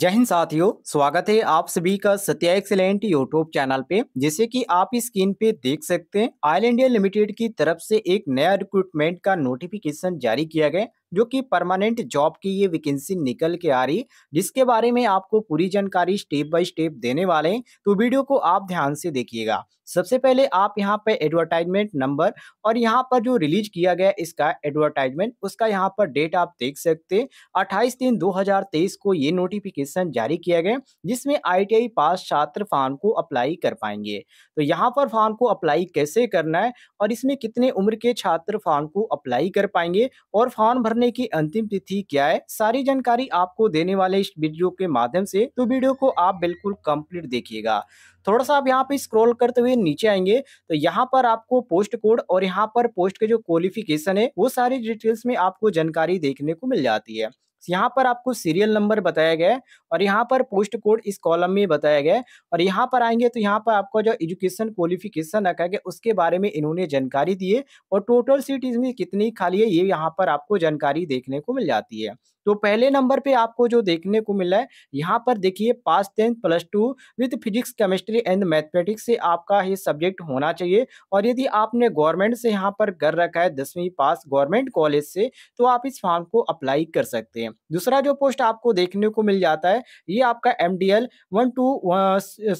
जय हिंद साथियों स्वागत है आप सभी का सत्या एक्सलेंट यूट्यूब चैनल पे जैसे कि आप इस स्क्रीन पे देख सकते हैं ऑयल इंडिया लिमिटेड की तरफ से एक नया रिक्रूटमेंट का नोटिफिकेशन जारी किया गया जो कि परमानेंट जॉब की ये वैकेंसी निकल के आ रही जिसके बारे में आपको पूरी जानकारी स्टेप बाय स्टेप देने वाले हैं तो वीडियो को आप ध्यान से देखिएगा सबसे पहले आप यहाँ पर एडवर्टाइजमेंट नंबर और यहाँ पर जो रिलीज किया गया इसका एडवर्टाइजमेंट उसका यहाँ पर डेट आप देख सकते हैं अट्ठाईस तीन 2023 को ये नोटिफिकेशन जारी किया गया जिसमें आई पास छात्र फॉर्म को अप्लाई कर पाएंगे तो यहाँ पर फॉर्म को अप्लाई कैसे करना है और इसमें कितने उम्र के छात्र फॉर्म को अप्लाई कर पाएंगे और फॉर्म भरने करने की अंतिम तिथि क्या है सारी जानकारी आपको देने वाले इस वीडियो के माध्यम से तो वीडियो को आप बिल्कुल कंप्लीट देखिएगा थोड़ा सा आप यहाँ पे स्क्रॉल करते हुए नीचे आएंगे तो यहाँ पर आपको पोस्ट कोड और यहाँ पर पोस्ट के जो क्वालिफिकेशन है वो सारी डिटेल्स में आपको जानकारी देखने को मिल जाती है यहाँ पर आपको सीरियल नंबर बताया गया है और यहाँ पर पोस्ट कोड इस कॉलम में बताया गया है और यहाँ पर आएंगे तो यहाँ पर आपको जो एजुकेशन क्वालिफिकेशन रखा गया उसके बारे में इन्होंने जानकारी दी है और टोटल सीट इसमें कितनी खाली है ये यहाँ पर आपको जानकारी देखने को मिल जाती है तो पहले नंबर पे आपको जो देखने को मिला है यहाँ पर देखिए pass tenth plus two with physics chemistry and mathematics से आपका ये सब्जेक्ट होना चाहिए और यदि आपने गवर्नमेंट से यहाँ पर कर रखा है दसवीं पास गवर्नमेंट कॉलेज से तो आप इस फॉर्म को अप्लाई कर सकते हैं दूसरा जो पोस्ट आपको देखने को मिल जाता है ये आपका M D L one two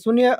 शून्य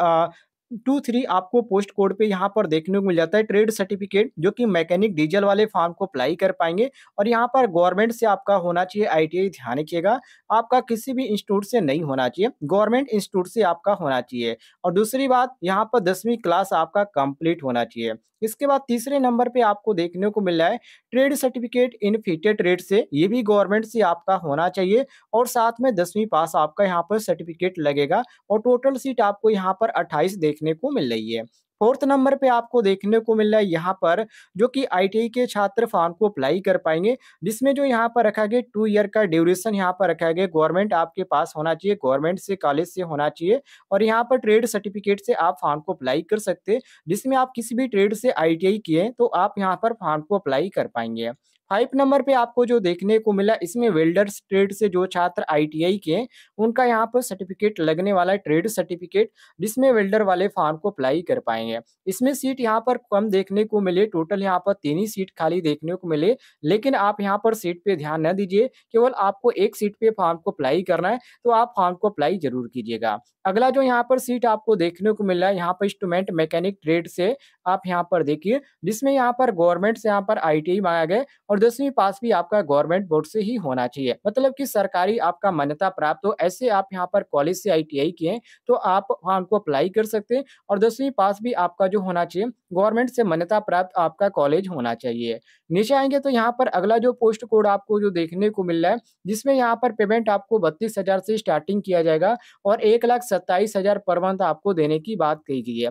टू थ्री आपको पोस्ट कोड पे यहाँ पर देखने को मिल जाता है ट्रेड सर्टिफिकेट जो कि मैकेनिक डीजल वाले फार्म को अप्लाई कर पाएंगे और यहाँ पर गवर्नमेंट से आपका होना चाहिए आईटीआई ध्यान रखिएगा आपका किसी भी इंस्टीट्यूट से नहीं होना चाहिए गवर्नमेंट इंस्टीट्यूट से आपका होना चाहिए और दूसरी बात यहाँ पर दसवीं क्लास आपका कम्प्लीट होना चाहिए इसके बाद तीसरे नंबर पे आपको देखने को मिल रहा है trade certificate in fitter trade से ये भी गवर्नमेंट से आपका होना चाहिए और साथ में दसवीं पास आपका यहाँ पर सर्टिफिकेट लगेगा और टोटल सीट आपको यहाँ पर अट्ठाईस देखने देखने को मिल रही है फोर्थ नंबर पे आपको देखने को मिल रहा है यहाँ पर जो कि आईटीआई e के छात्र फॉर्म को अप्लाई कर पाएंगे जिसमें जो यहाँ पर रखा गया टू ईयर का ड्यूरेशन यहाँ पर रखा गया गवर्नमेंट आपके पास होना चाहिए गवर्नमेंट से कॉलेज से होना चाहिए और यहाँ पर ट्रेड सर्टिफिकेट से आप फॉर्म को अप्लाई कर सकते जिसमें आप किसी भी ट्रेड से आई e किए तो आप यहाँ पर फॉर्म को अप्लाई कर पाएंगे फाइव नंबर पे आपको जो देखने को मिला इसमें वेल्डर ट्रेड से जो छात्र आईटीआई के उनका यहाँ पर सर्टिफिकेट लगने वाला है ट्रेड सर्टिफिकेट जिसमें वेल्डर वाले फॉर्म को अप्लाई कर पाएंगे इसमें सीट यहाँ पर कम देखने को मिले टोटल यहाँ पर तीन ही सीट खाली देखने को मिले लेकिन आप यहाँ पर सीट पे ध्यान न दीजिए केवल आपको एक सीट पे फॉर्म को अप्लाई करना है तो आप फॉर्म को अप्लाई जरूर कीजिएगा अगला जो यहाँ पर सीट आपको देखने को मिला है यहाँ पर इंस्ट्रूमेंट मैकेनिक ट्रेड से आप यहाँ पर देखिए जिसमें यहाँ पर गवर्नमेंट से यहाँ पर आई मांगा गया और दसवीं पास भी आपका गवर्नमेंट बोर्ड से ही होना चाहिए मतलब कि सरकारी आपका मान्यता प्राप्त हो ऐसे आप यहाँ पर कॉलेज से आईटीआई किए तो आप वहाँ उनको अप्लाई कर सकते हैं और दसवीं पास भी आपका जो होना चाहिए गवर्नमेंट से मान्यता प्राप्त आपका कॉलेज होना चाहिए नीचे आएंगे तो यहाँ पर अगला जो पोस्ट कोड आपको जो देखने को मिल रहा है जिसमें यहाँ पर पेमेंट आपको बत्तीस हजार से स्टार्टिंग किया जाएगा और एक लाख सत्ताईस हजार पर मंथ आपको देने की बात कही गई है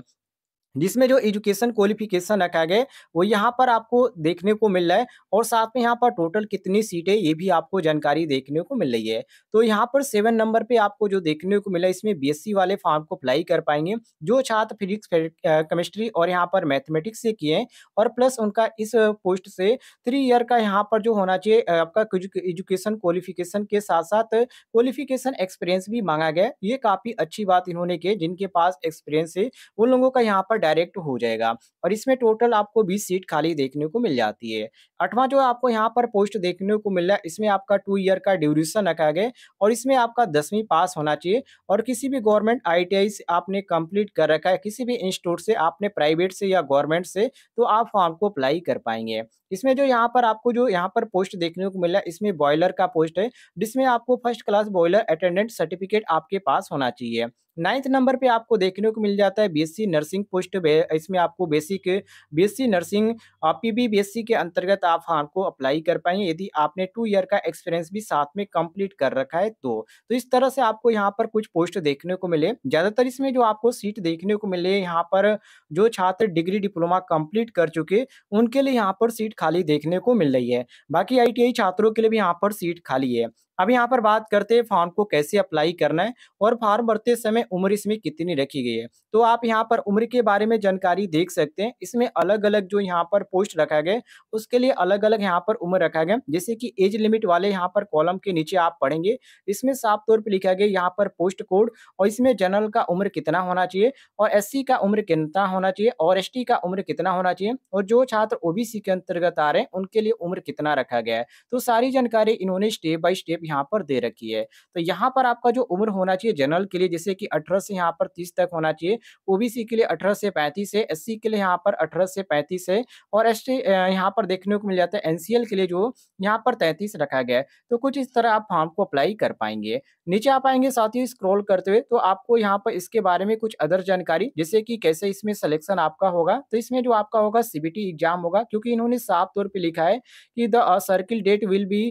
जिसमें जो एजुकेशन क्वालिफिकेशन रखा गया वो यहाँ पर आपको देखने को मिल रहा है और साथ में यहाँ पर टोटल कितनी सीटें ये भी आपको जानकारी देखने को मिल रही है तो यहाँ पर सेवन नंबर पे आपको जो देखने को मिला इसमें बीएससी वाले फॉर्म को अप्लाई कर पाएंगे जो छात्र फिजिक्स केमिस्ट्री और यहाँ पर मैथमेटिक्स से किए हैं और प्लस उनका इस पोस्ट से थ्री ईयर का यहाँ पर जो होना चाहिए आपका एजुकेशन क्वालिफिकेशन के साथ साथ क्वालिफिकेशन एक्सपीरियंस भी मांगा गया ये काफ़ी अच्छी बात इन्होंने की जिनके पास एक्सपीरियंस है उन लोगों का यहाँ पर डायरेक्ट हो जाएगा और इसमें टोटल आपको बीस सीट खाली देखने को मिल जाती है आठवां जो आपको यहाँ पर पोस्ट देखने को मिल रहा है इसमें आपका टू ईयर का ड्यूरेशन रखा गया और इसमें आपका दसवीं पास होना चाहिए और किसी भी गवर्नमेंट आई से आपने कंप्लीट कर रखा है किसी भी इंस्टीट्यूट से आपने प्राइवेट से या गवर्नमेंट से तो आप फॉर्म को अप्लाई कर पाएंगे इसमें जो यहाँ पर आपको जो यहाँ पर पोस्ट देखने को मिल रहा है इसमें बॉयलर का पोस्ट है जिसमें आपको first class boiler attendant certificate आपके पास होना चाहिए नाइन्थ नंबर पे आपको देखने को मिल जाता है बीएससी नर्सिंग पोस्ट इसमें आपको basic BSc nursing PB BSc के अंतर्गत आप आपको अप्लाई कर पाएंगे यदि आपने टू ईयर का एक्सपीरियंस भी साथ में कंप्लीट कर रखा है तो तो इस तरह से आपको यहाँ पर कुछ पोस्ट देखने को मिले ज़्यादातर इसमें जो आपको सीट देखने को मिले यहाँ पर जो छात्र डिग्री डिप्लोमा कम्प्लीट कर चुके उनके लिए यहाँ पर सीट खाली देखने को मिल रही है बाकी आई छात्रों के लिए भी यहाँ पर सीट खाली है अब यहाँ पर बात करते हैं फॉर्म को कैसे अप्लाई करना है और फॉर्म भरते समय उम्र इसमें कितनी रखी गई है तो आप यहाँ पर उम्र के बारे में जानकारी देख सकते हैं इसमें अलग अलग जो यहाँ पर पोस्ट रखा गया उसके लिए अलग अलग यहाँ पर उम्र रखा गया जैसे कि एज लिमिट वाले यहाँ पर कॉलम के नीचे आप पढ़ेंगे इसमें साफ तौर पर लिखा गया यहाँ पर पोस्ट कोड और इसमें जनरल का उम्र कितना होना चाहिए और एस का उम्र कितना होना चाहिए और एस का उम्र कितना होना चाहिए और जो छात्र ओबीसी के अंतर्गत आ रहे हैं उनके लिए उम्र कितना रखा गया है तो सारी जानकारी इन्होंने स्टेप बाई स्टेप यहाँ पर दे रखी है तो यहाँ पर आपका जो उम्र होना चाहिए जनरल के लिए जैसे कि अठारह से यहाँ पर तीस तक होना चाहिए ओबीसी के लिए अठारह से पैंतीस है एस के लिए यहाँ पर अठारह से पैंतीस है और एस यहाँ पर देखने को मिल जाता है एन के लिए जो यहाँ पर तैंतीस रखा गया है तो कुछ इस तरह आप फॉर्म को अप्लाई कर पाएंगे नीचे आप आएंगे साथ ही स्क्रॉल करते हुए तो आपको यहाँ पर इसके बारे में कुछ अदर जानकारी जैसे कि कैसे इसमें सिलेक्शन आपका होगा तो इसमें जो आपका होगा सीबीटी एग्जाम होगा क्योंकि इन्होंने साफ तौर पर लिखा है कि the circle date will be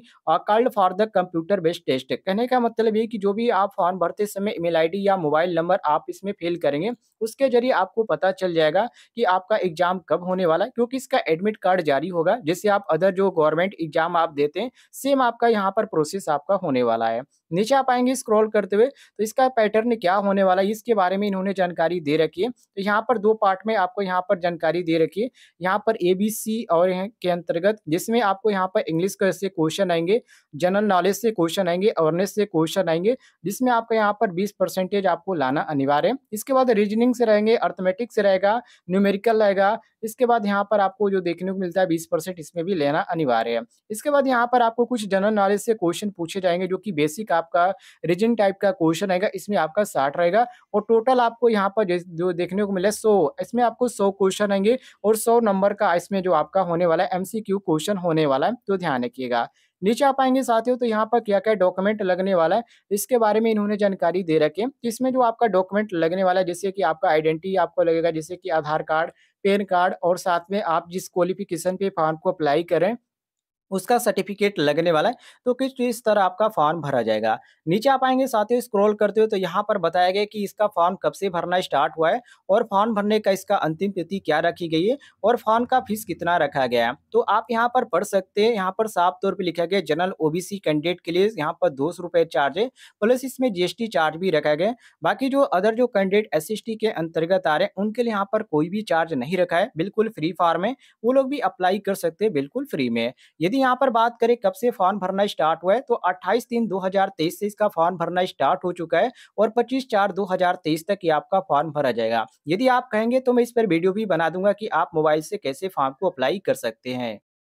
called for the computer computer based test है कहने का मतलब ये कि जो भी आप फॉर्म भरते समय ईमेल आईडी या मोबाइल नंबर आप इसमें फिल करेंगे उसके जरिए आपको पता चल जाएगा कि आपका एग्जाम कब होने वाला है क्योंकि इसका एडमिट कार्ड जारी होगा जिससे आप अदर जो गवर्नमेंट एग्जाम आप देते हैं सेम आपका यहाँ पर प्रोसेस आपका होने वाला है नीचे आप आएंगे स्क्रॉल करते हुए तो इसका पैटर्न क्या होने वाला है इसके बारे में इन्होंने जानकारी दे रखी है तो यहाँ पर दो पार्ट में आपको यहाँ पर जानकारी दे रखी है यहाँ पर ए बी सी और के अंतर्गत जिसमें आपको यहाँ पर इंग्लिश से क्वेश्चन आएंगे जनरल नॉलेज से क्वेश्चन आएंगे अवेयरनेस से क्वेश्चन आएंगे जिसमें आपका यहाँ पर बीस परसेंटेज आपको लाना अनिवार्य है इसके बाद रीजनिंग से रहेंगे अर्थमेटिक्स रहेगा न्यूमेरिकल रहेगा इसके बाद यहाँ पर आपको जो देखने को मिलता है बीस परसेंट इसमें भी लेना अनिवार्य है इसके बाद यहाँ पर आपको कुछ जनरल नॉलेज से क्वेश्चन पूछे जाएंगे जो कि बेसिक आपका रीजन टाइप का क्वेश्चन आएगा इसमें आपका साठ रहेगा और टोटल आपको यहाँ पर जो देखने को मिला सौ इसमें आपको सौ क्वेश्चन आएंगे और सौ नंबर का इसमें जो आपका होने वाला है एमसीक्यू क्वेश्चन होने वाला है तो ध्यान रखिएगा नीचे आप आएंगे साथियों तो यहाँ पर क्या क्या डॉक्यूमेंट लगने वाला है इसके बारे में इन्होंने जानकारी दे रखी है इसमें जो आपका डॉक्यूमेंट लगने वाला है जैसे कि आपका आइडेंटिटी आपको लगेगा जैसे कि आधार कार्ड पैन कार्ड और साथ में आप जिस क्वालिफिकेशन पे फॉर्म को अप्लाई करें उसका सर्टिफिकेट लगने वाला है तो किस इस तरह आपका फॉर्म भरा जाएगा नीचे आप आएंगे साथ ही स्क्रॉल करते हो तो यहाँ पर बताया गया कि इसका फॉर्म कब से भरना स्टार्ट हुआ है और फॉर्म भरने का इसका अंतिम तिथि क्या रखी गई है और फॉर्म का फीस कितना रखा गया है तो आप यहाँ पर पढ़ सकते हैं यहाँ पर साफ तौर पर लिखा गया जनरल ओ कैंडिडेट के लिए यहाँ पर दो सौ चार्ज है प्लस इसमें जी चार्ज भी रखा गया बाकी जो अदर जो कैंडिडेट एस के अंतर्गत आ रहे हैं उनके लिए यहाँ पर कोई भी चार्ज नहीं रखा है बिल्कुल फ्री फॉर्म है वो लोग भी अप्लाई कर सकते हैं बिल्कुल फ्री में यदि यहाँ पर बात करें कब से फॉर्म भरना स्टार्ट हुआ है तो 28 तीन 2023 से इसका फॉर्म भरना स्टार्ट हो चुका है और 25 चार 2023 तक ये आपका फॉर्म भरा जाएगा यदि आप कहेंगे तो मैं इस पर वीडियो भी बना दूंगा कि आप मोबाइल से कैसे फॉर्म को अप्लाई कर सकते हैं